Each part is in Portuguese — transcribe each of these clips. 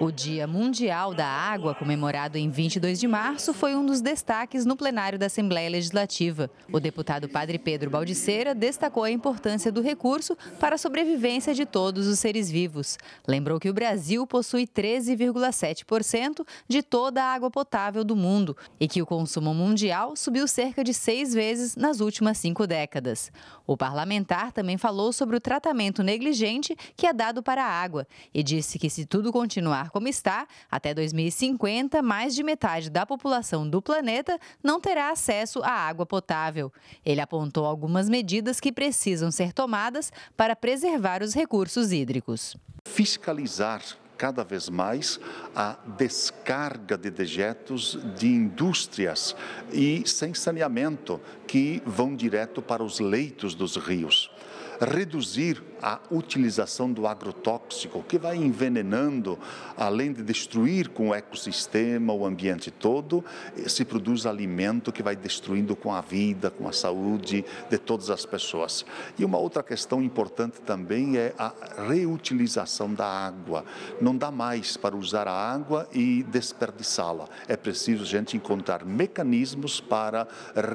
O Dia Mundial da Água, comemorado em 22 de março, foi um dos destaques no plenário da Assembleia Legislativa. O deputado Padre Pedro Baldiceira destacou a importância do recurso para a sobrevivência de todos os seres vivos. Lembrou que o Brasil possui 13,7% de toda a água potável do mundo e que o consumo mundial subiu cerca de seis vezes nas últimas cinco décadas. O parlamentar também falou sobre o tratamento negligente que é dado para a água e disse que se tudo continuar continuar como está, até 2050, mais de metade da população do planeta não terá acesso à água potável. Ele apontou algumas medidas que precisam ser tomadas para preservar os recursos hídricos. Fiscalizar cada vez mais a descarga de dejetos de indústrias e sem saneamento que vão direto para os leitos dos rios reduzir a utilização do agrotóxico, que vai envenenando, além de destruir com o ecossistema, o ambiente todo, se produz alimento que vai destruindo com a vida, com a saúde de todas as pessoas. E uma outra questão importante também é a reutilização da água. Não dá mais para usar a água e desperdiçá-la. É preciso a gente encontrar mecanismos para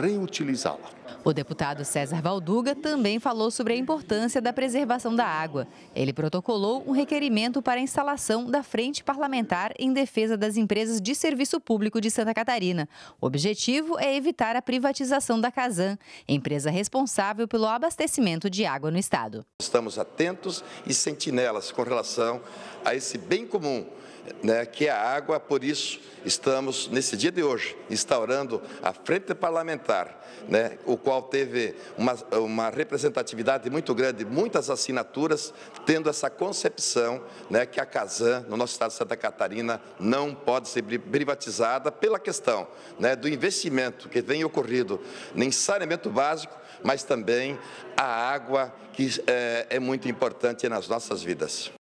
reutilizá-la. O deputado César Valduga também falou sobre a importância importância da preservação da água. Ele protocolou um requerimento para a instalação da Frente Parlamentar em defesa das empresas de serviço público de Santa Catarina. O objetivo é evitar a privatização da Casan, empresa responsável pelo abastecimento de água no estado. Estamos atentos e sentinelas com relação a esse bem comum né, que é a água. Por isso, estamos, nesse dia de hoje, instaurando a Frente Parlamentar, né, o qual teve uma, uma representatividade muito muito grande, muitas assinaturas, tendo essa concepção né, que a Casan, no nosso estado de Santa Catarina, não pode ser privatizada pela questão né, do investimento que vem ocorrido em saneamento básico, mas também a água, que é, é muito importante nas nossas vidas.